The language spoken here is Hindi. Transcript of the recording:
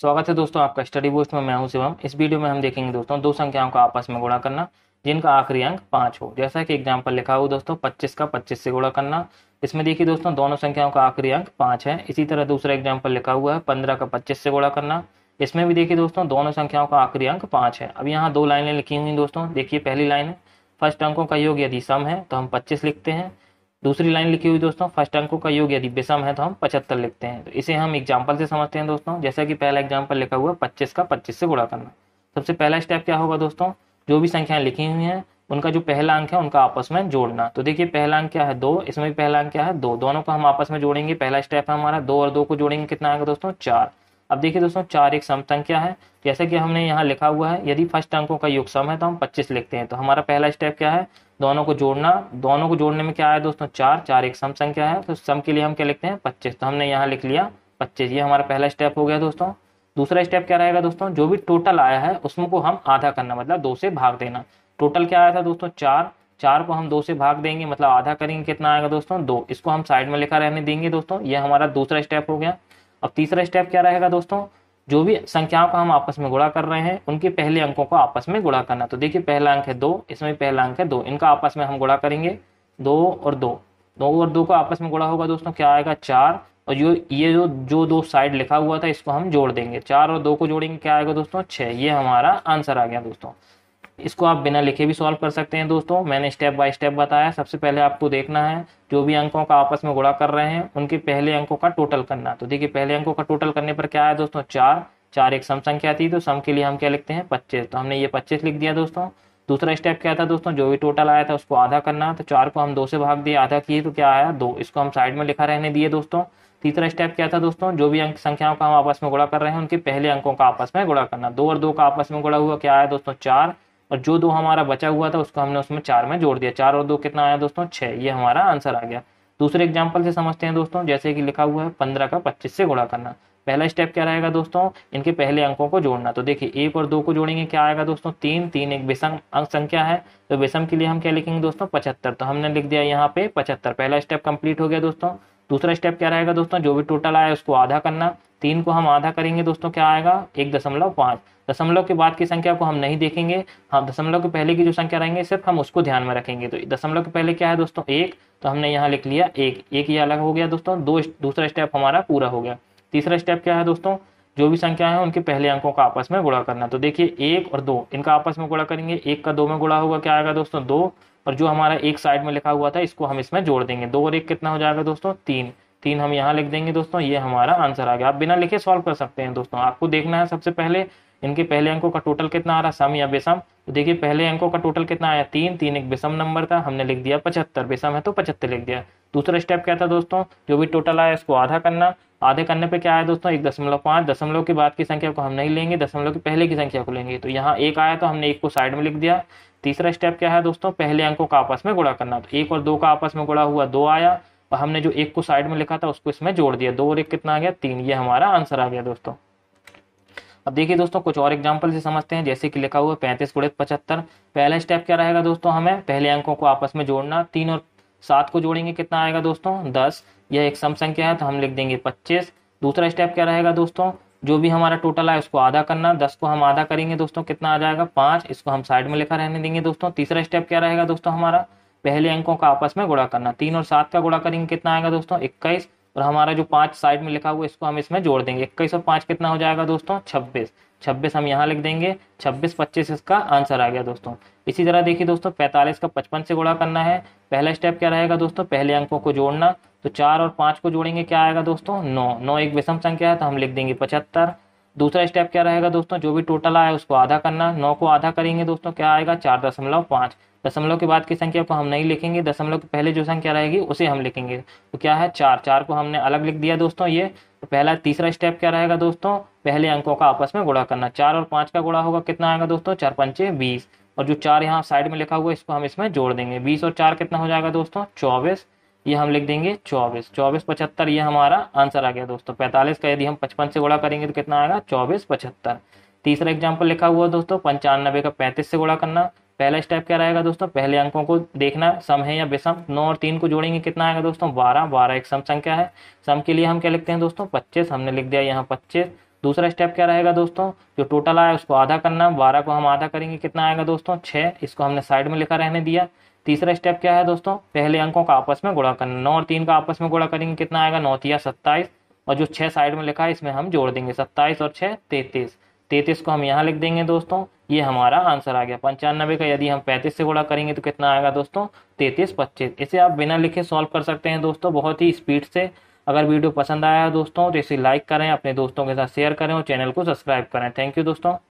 स्वागत है दोस्तों आपका स्टडी बोस्ट में मैं हूं शिवम इस वीडियो में हम देखेंगे दोस्तों दो संख्याओं का आपस में गुणा करना जिनका आखिरी अंक पांच हो जैसा कि एग्जाम्पल लिखा हुआ दोस्तों पच्चीस का पच्चीस से गुणा करना इसमें देखिए दोस्तों दोनों संख्याओं का आखिरी अंक पांच है इसी तरह दूसरा एग्जाम्पल लिखा हुआ है पंद्रह का पच्चीस से गुणा करना इसमें भी देखिए दोस्तों दोनों संख्याओं का आखिरी अंक पांच है अब यहाँ दो लाइने लिखी हुई दोस्तों देखिए पहली लाइन है फर्स्ट अंकों का योग यदि सम है तो हम पच्चीस लिखते हैं दूसरी लाइन लिखी हुई दोस्तों फर्स्ट अंकों का योग यदि विषम है तो हम पचहत्तर लिखते हैं तो इसे हम एग्जाम्पल से समझते हैं दोस्तों जैसा कि पहला एग्जाम्पल लिखा हुआ पच्चीस का पच्चीस से गुड़ा करना सबसे पहला स्टेप क्या होगा दोस्तों जो भी संख्याएं लिखी हुई हैं उनका जो पहला अंक है उनका आपस में जोड़ना तो देखिए पहला अंक क्या है दो इसमें भी पहला अंक क्या है दो दोनों को हम आपस में जोड़ेंगे पहला स्टेप है हमारा दो और दो को जोड़ेंगे कितना आएगा दोस्तों चार अब देखिए दोस्तों चार एक सम संख्या है जैसे कि हमने यहाँ लिखा हुआ है यदि फर्स्ट अंकों का योग सम है तो हम पच्चीस लिखते हैं तो हमारा पहला स्टेप क्या है दोनों को जोड़ना दोनों को जोड़ने में क्या है दोस्तों चार चार एक सम संख्या है तो सम के लिए हम क्या लिखते हैं पच्चीस तो हमने यहाँ लिख लिया पच्चीस ये हमारा पहला स्टेप हो गया दोस्तों दूसरा स्टेप क्या रहेगा दोस्तों जो भी टोटल आया है उसमें को हम आधा करना मतलब दो से भाग देना टोटल क्या आया था दोस्तों चार चार को हम दो से भाग देंगे मतलब आधा करेंगे कितना आएगा दोस्तों दो इसको हम साइड में लिखा रहने देंगे दोस्तों ये हमारा दूसरा स्टेप हो गया अब तीसरा स्टेप क्या रहेगा दोस्तों जो भी संख्याओं का हम आपस में गुणा कर रहे हैं उनके पहले अंकों को आपस में गुणा करना तो देखिए पहला अंक है दो इसमें पहला अंक है दो इनका आपस में हम गुणा करेंगे दो और दो दो और दो का आपस में गुणा होगा दोस्तों क्या आएगा चार और जो ये जो जो दो साइड लिखा हुआ था इसको हम जोड़ देंगे चार और दो को जोड़ेंगे क्या आएगा दोस्तों छः ये हमारा आंसर आ गया दोस्तों इसको आप बिना लिखे भी सॉल्व कर सकते हैं दोस्तों मैंने स्टेप बाय स्टेप बताया सबसे पहले आपको देखना है जो भी अंकों का आपस में गुणा कर रहे हैं उनके पहले अंकों का टोटल करना तो देखिए पहले अंकों का टोटल करने पर क्या है दोस्तों चार चार एक सम संख्या थी तो सम के लिए हम क्या लिखते हैं पच्चीस तो हमने ये पच्चीस लिख दिया दोस्तों दूसरा स्टेप क्या था दोस्तों जो भी टोटल आया था उसको आधा करना तो चार को हम दो से भाग दिए आधा किए तो क्या आया दो इसको हम साइड में लिखा रहने दिए दोस्तों तीसरा स्टेप क्या था दोस्तों जो भी अंक संख्याओं का हम आपस में गुणा कर रहे हैं उनके पहले अंकों का आपस में गुणा करना दो और दो का आपस में गुणा हुआ क्या आया दोस्तों चार और जो दो हमारा बचा हुआ था उसको हमने उसमें चार में जोड़ दिया चार और दो कितना आया दोस्तों छः ये हमारा आंसर आ गया दूसरे एग्जाम्पल से समझते हैं दोस्तों जैसे कि लिखा हुआ है पंद्रह का पच्चीस से गुणा करना पहला स्टेप क्या रहेगा दोस्तों इनके पहले अंकों को जोड़ना तो देखिए एक और दो को जोड़ेंगे क्या आएगा दोस्तों तीन तीन एक विषम अंक संख्या है तो विषम के लिए हम क्या लिखेंगे दोस्तों पचहत्तर तो हमने लिख दिया यहाँ पे पचहत्तर पहला स्टेप कंप्लीट हो गया दोस्तों दूसरा स्टेप क्या रहेगा दोस्तों जो भी टोटल आया उसको आधा करना तीन को हम आधा करेंगे दोस्तों क्या आएगा एक दशमलव पाँच दशमलव के बाद की संख्या को हम नहीं देखेंगे हम दशमलव के पहले की जो संख्या रहेंगे सिर्फ हम उसको ध्यान में रखेंगे तो दशमलव के पहले क्या है दोस्तों एक तो हमने यहाँ लिख लिया एक एक ये अलग हो गया दोस्तों दो दूसरा स्टेप हमारा पूरा हो गया तीसरा स्टेप क्या है दोस्तों जो भी संख्या है उनके पहले अंकों का आपस में गुणा करना तो देखिए एक और दो इनका आपस में गुणा करेंगे एक का दो में गुणा होगा क्या आएगा दोस्तों दो और जो हमारा एक साइड में लिखा हुआ था इसको हम इसमें जोड़ देंगे दो और एक कितना हो जाएगा दोस्तों तीन तीन हम यहाँ लिख देंगे दोस्तों ये हमारा आंसर आ गया आप बिना लिखे सॉल्व कर सकते हैं दोस्तों आपको देखना है सबसे पहले इनके पहले अंकों का टोटल कितना आ रहा सम या बेसम तो देखिए पहले अंकों का टोटल कितना आया तीन तीन एक बेसम नंबर था हमने लिख दिया पचहत्तर बेसम है तो पचहत्तर लिख दिया दूसरा स्टेप क्या था दोस्तों जो भी टोटल आया उसको आधा करना आधे करने पे क्या आया दोस्तों एक दशमलव पाँच दशमलव के बाद की संख्या को हम नहीं लेंगे दशमलव के पहले की संख्या को लेंगे तो यहाँ एक आया तो हमने एक को साइड में लिख दिया तीसरा स्टेप क्या है दोस्तों पहले अंकों का आपस में गुड़ा करना तो एक और दो का आपस में गुड़ा हुआ दो आया और हमने जो एक को साइड में लिखा था उसको इसमें जोड़ दिया दो और एक कितना आ गया तीन ये हमारा आंसर आ गया दोस्तों अब देखिए दोस्तों कुछ और एग्जाम्पल से समझते हैं जैसे कि लिखा हुआ पैंतीस गुड़ित पचहत्तर पहला स्टेप क्या रहेगा दोस्तों हमें पहले अंकों को आपस में जोड़ना तीन और सात को जोड़ेंगे कितना आएगा दोस्तों दस यह एक सम संख्या है तो हम लिख देंगे पच्चीस दूसरा स्टेप क्या रहेगा दोस्तों जो भी हमारा टोटल है उसको आधा करना दस को हम आधा करेंगे दोस्तों कितना आ जाएगा पांच इसको हम साइड में लिखा रहने देंगे दोस्तों तीसरा स्टेप क्या रहेगा दोस्तों हमारा पहले अंकों का आपस में गुड़ा करना तीन और सात का गुणा करेंगे कितना आएगा दोस्तों इक्कीस और हमारा जो पांच साइड में लिखा हुआ इसको हम इसमें जोड़ देंगे इक्कीस और पांच कितना हो जाएगा दोस्तों छब्बीस छब्बीस हम यहाँ लिख देंगे छब्बीस पच्चीस इसका आंसर आ गया दोस्तों इसी तरह देखिए दोस्तों पैंतालीस का पचपन से गुणा करना है पहला स्टेप क्या रहेगा दोस्तों पहले अंकों को जोड़ना तो चार और पांच को जोड़ेंगे क्या आएगा दोस्तों नौ नौ एक विषम संख्या है तो हम लिख देंगे पचहत्तर दूसरा स्टेप क्या रहेगा दोस्तों जो भी टोटल आया उसको आधा करना नौ को आधा करेंगे दोस्तों क्या आएगा चार दशमलव पांच दशमलव के बाद की संख्या को हम नहीं लिखेंगे दशमलव के पहले जो संख्या रहेगी उसे हम लिखेंगे तो क्या है चार चार को हमने अलग लिख दिया दोस्तों ये तो पहला तीसरा स्टेप क्या रहेगा दोस्तों पहले अंकों का आपस में गुणा करना चार और पाँच का गुणा होगा कितना आएगा दोस्तों चार पंचे बीस और जो चार यहाँ साइड में लिखा हुआ है इसको हम इसमें जोड़ देंगे बीस और चार कितना हो जाएगा दोस्तों चौबीस ये हम लिख देंगे चौबीस चौबीस पचहत्तर ये हमारा आंसर आ गया दोस्तों पैंतालीस का यदि हम पचपन से गुणा करेंगे तो कितना आएगा चौबीस पचहत्तर तीसरा एग्जाम्पल लिखा हुआ दोस्तों पंचानबे का पैंतीस से गुणा करना पहला स्टेप क्या रहेगा दोस्तों पहले अंकों को देखना सम है या विषम नौ और तीन को जोड़ेंगे कितना आएगा दोस्तों बारह बारह एक सम संख्या है सम के लिए हम क्या लिखते हैं दोस्तों पच्चीस हमने लिख दिया यहाँ पच्चीस दूसरा स्टेप क्या रहेगा दोस्तों जो टोटल आया उसको आधा करना बारह को हम आधा करेंगे कितना आएगा दोस्तों छः इसको हमने साइड में लिखा रहने दिया तीसरा स्टेप क्या है दोस्तों पहले अंकों का आपस में गुणा करना नौ और तीन का आपस में गुणा करेंगे कितना आएगा नौतिया सत्ताईस और जो छः साइड में लिखा है इसमें हम जोड़ देंगे सत्ताईस और छः तैतीस तैतीस को हम यहाँ लिख देंगे दोस्तों ये हमारा आंसर आ गया पंचानबे का यदि हम पैंतीस से गुणा करेंगे तो कितना आएगा दोस्तों तैतीस पच्चीस इसे आप बिना लिखे सॉल्व कर सकते हैं दोस्तों बहुत ही स्पीड से अगर वीडियो पसंद आया है दोस्तों तो इसे लाइक करें अपने दोस्तों के साथ शेयर करें और चैनल को सब्सक्राइब करें थैंक यू दोस्तों